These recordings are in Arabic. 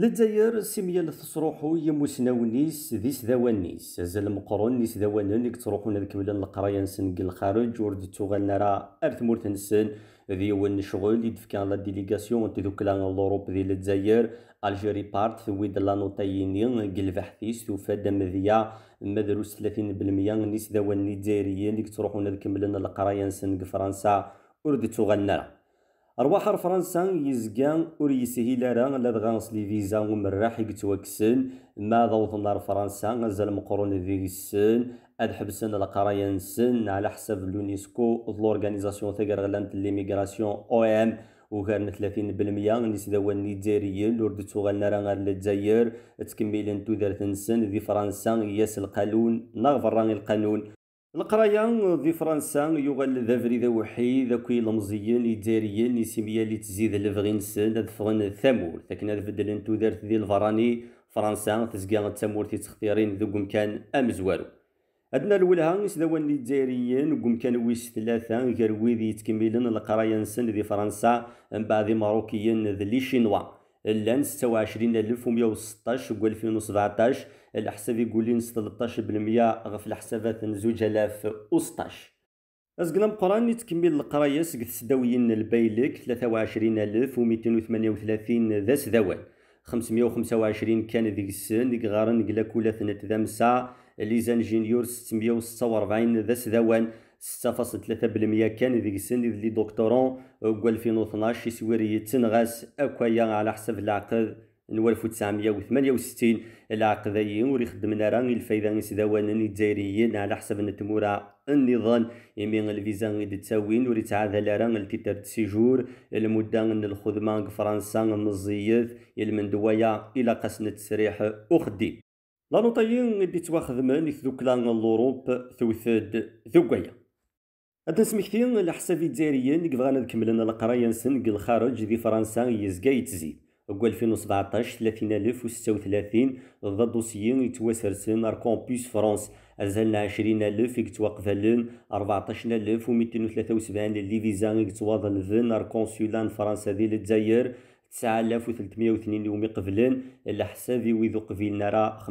للدزاير السمية تروحو يموسناونيس ذيس ذي سداوانيس أزال مقرون نيس داوانن إك تروحون هذا كملان القراية نسن الخارج ورد توغالنا راه ارث ثمورت ذي ون شغل يدفكان لا ديليغاسيون تذوكلا اللوروب ذي الدزاير الجيري بارت ثويد لا نوطيينين كل بحثيس توفاد مذيا مدروس 30% نيس داواني الجزائريين إك تروحون هذا كملان القراية فرنسا ورد را أرواح فرنسا يزجان أريسه لارا لدغان سلي فيزا ومراح يكتوكسن ما ضوط النار فرنسا نزل مقرون فيسن أدحبسن لقرايان سن على حسب اليونسكو الأورغانيزاسيون ثقر غلانت ليميغراسيون أو أم وغير ثلاثين بالمية نيس دوا نيجيريين لورد تسوغل نارا غار لدزاير تكملين تو دارتن سن في فرنسا ياس القانون نغفران القانون القراية في فرنسا يغل ذا فري فريد وحيد ذاك المزيان الداريين يسميا اللي تزيد الفغينسن هاد فغن الثمور لكن هاد انتو دارت ديال الفراني فرنسا تزكى تي تختيرين ذو مكان امزوارو عندنا الولها يسدوان الجزائريين كان ويس ثلاثة غير ويدي تكملن القراية نسن ذي فرنسا من بعد ماروكيين ذي لي شينوا اللانس تا وعشرين ألف ومية وستاش و ألفين و وسبعطاش الحساب يقولين ستلطاش بالمية غف الحسابات زوج ألاف وسطاش أزقنا مقران تكمل القراية سق سدويين البيلك ثلاثة وعشرين ألف وميتين وثمانية وثلاثين ذا سدوان خمسمية وخمسة وعشرين كان ذي السن غارن قلا كولا ثنت ذا مسا ليزان جينيور ستمية وستة وربعين ذا سدوان 6.3% كان السن اللي دكتورون و 2012 يسويري تنغاس اكويا على حسب العقد نو 1968 العقديين ور خدمنا راه الفايدة يسداوانين الجزائريين على حسب نتمورا النظام يمين الفيزا غيد تساوين ور يتعادل راه التيتر سيجور المدة ان الخدمة فرنسا مزيد المندوية الى قسن التسريح اخدي لا نوطيين اللي تواخذ من ذوك لان لوروب ثوثد ذوكايا هاد سمكتين على حسابي الجزائريين اللي بغانا نكملن القرايه نسن ديال الخارج دي فرنسا يزكا يتزيد وقال 2017 30036 ضد الدوسيين يتواسرسن كومبوس فرانس أزلنا 20000 يتوقفلن 14273 اللي فيزا يتواضلن كونسولان فرنسا ديال الجزائر 9382 قبلن على حسابي ويذو قبيلنا راه 35%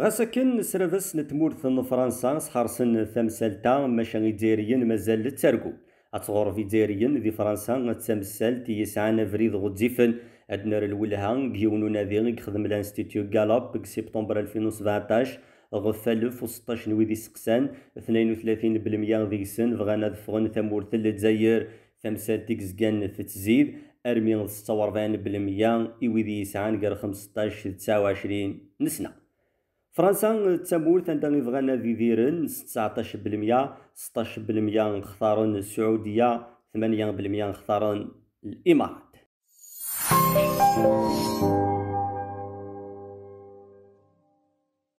غاس كن سرفس نتمورت فرنسا سحرسن ثمسلتا ماشا ديريين مازال لتسرقو اتغور في ديريين دي فرنسا نتسمسل تي يسعان فريد غدزيفن ادنر الولهان بيونو نادي خدم الانستيتيو غالاب بك سبتمبر 2017 غفل في 16 نويدي سقسان 32 بالمئة ذي سن فغانا دفغن ثمورت لتزاير ثمسل تيكزغان فتزيد ارمين 46 بالمئة ايوذي يسعان قر 15 29 نسنه فرنسا التمويل تندان يبغانا ديديرن 19% 16% اختارن السعودية 8% اختارن الإمارات